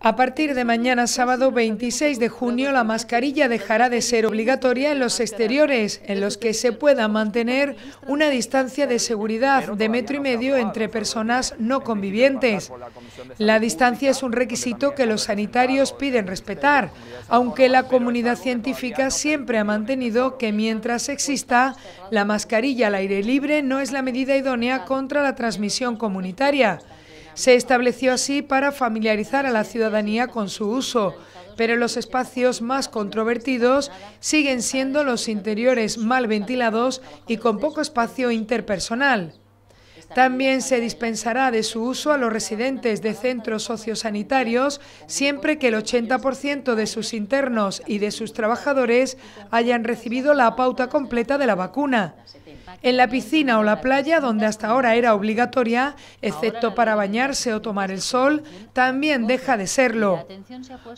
A partir de mañana sábado 26 de junio la mascarilla dejará de ser obligatoria en los exteriores en los que se pueda mantener una distancia de seguridad de metro y medio entre personas no convivientes. La distancia es un requisito que los sanitarios piden respetar, aunque la comunidad científica siempre ha mantenido que mientras exista la mascarilla al aire libre no es la medida idónea contra la transmisión comunitaria. Se estableció así para familiarizar a la ciudadanía con su uso, pero los espacios más controvertidos siguen siendo los interiores mal ventilados y con poco espacio interpersonal. También se dispensará de su uso a los residentes de centros sociosanitarios siempre que el 80% de sus internos y de sus trabajadores hayan recibido la pauta completa de la vacuna en la piscina o la playa, donde hasta ahora era obligatoria, excepto para bañarse o tomar el sol, también deja de serlo.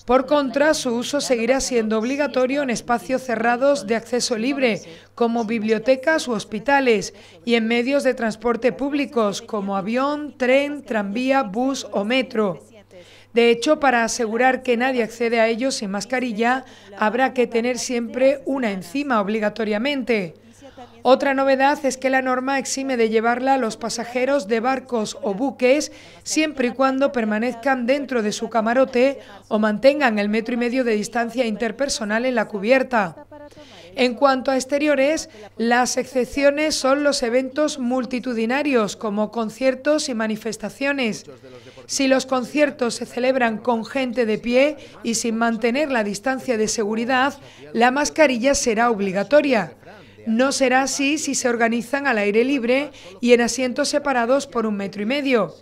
Por contra, su uso seguirá siendo obligatorio en espacios cerrados de acceso libre, como bibliotecas u hospitales, y en medios de transporte públicos, como avión, tren, tranvía, bus o metro. De hecho, para asegurar que nadie accede a ellos sin mascarilla, habrá que tener siempre una encima obligatoriamente. Otra novedad es que la norma exime de llevarla a los pasajeros de barcos o buques siempre y cuando permanezcan dentro de su camarote o mantengan el metro y medio de distancia interpersonal en la cubierta. En cuanto a exteriores, las excepciones son los eventos multitudinarios, como conciertos y manifestaciones. Si los conciertos se celebran con gente de pie y sin mantener la distancia de seguridad, la mascarilla será obligatoria. No será así si se organizan al aire libre y en asientos separados por un metro y medio.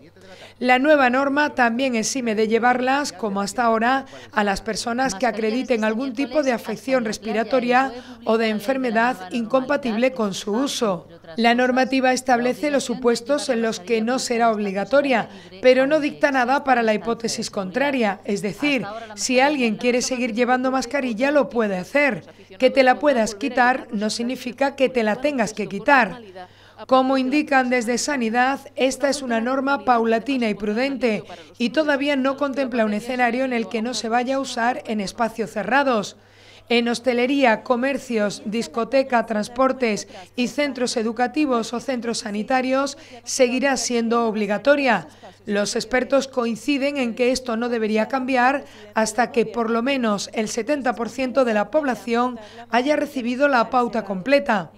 La nueva norma también exime de llevarlas, como hasta ahora, a las personas que acrediten algún tipo de afección respiratoria o de enfermedad incompatible con su uso. La normativa establece los supuestos en los que no será obligatoria, pero no dicta nada para la hipótesis contraria, es decir, si alguien quiere seguir llevando mascarilla lo puede hacer. Que te la puedas quitar no significa que te la tengas que quitar. Como indican desde Sanidad, esta es una norma paulatina y prudente y todavía no contempla un escenario en el que no se vaya a usar en espacios cerrados. En hostelería, comercios, discoteca, transportes y centros educativos o centros sanitarios seguirá siendo obligatoria. Los expertos coinciden en que esto no debería cambiar hasta que por lo menos el 70% de la población haya recibido la pauta completa.